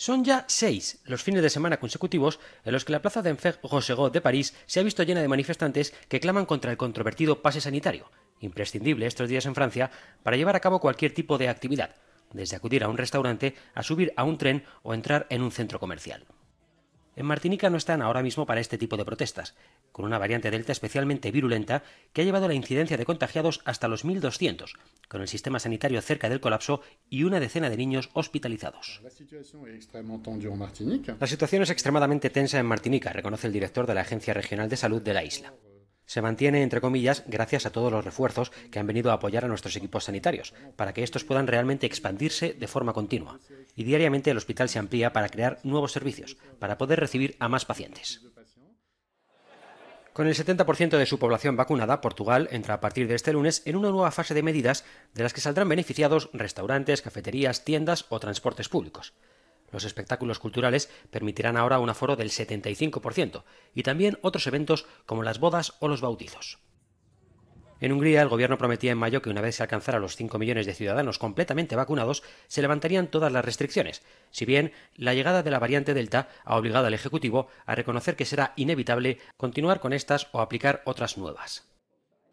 Son ya seis los fines de semana consecutivos en los que la plaza de enfer de París se ha visto llena de manifestantes que claman contra el controvertido pase sanitario, imprescindible estos días en Francia para llevar a cabo cualquier tipo de actividad, desde acudir a un restaurante a subir a un tren o entrar en un centro comercial. En Martinica no están ahora mismo para este tipo de protestas, con una variante delta especialmente virulenta que ha llevado la incidencia de contagiados hasta los 1.200 con el sistema sanitario cerca del colapso y una decena de niños hospitalizados. La situación es extremadamente tensa en Martinica, reconoce el director de la Agencia Regional de Salud de la isla. Se mantiene, entre comillas, gracias a todos los refuerzos que han venido a apoyar a nuestros equipos sanitarios, para que estos puedan realmente expandirse de forma continua. Y diariamente el hospital se amplía para crear nuevos servicios, para poder recibir a más pacientes. Con el 70% de su población vacunada, Portugal entra a partir de este lunes en una nueva fase de medidas de las que saldrán beneficiados restaurantes, cafeterías, tiendas o transportes públicos. Los espectáculos culturales permitirán ahora un aforo del 75% y también otros eventos como las bodas o los bautizos. En Hungría, el gobierno prometía en mayo que una vez se alcanzara los cinco millones de ciudadanos completamente vacunados, se levantarían todas las restricciones, si bien la llegada de la variante Delta ha obligado al Ejecutivo a reconocer que será inevitable continuar con estas o aplicar otras nuevas.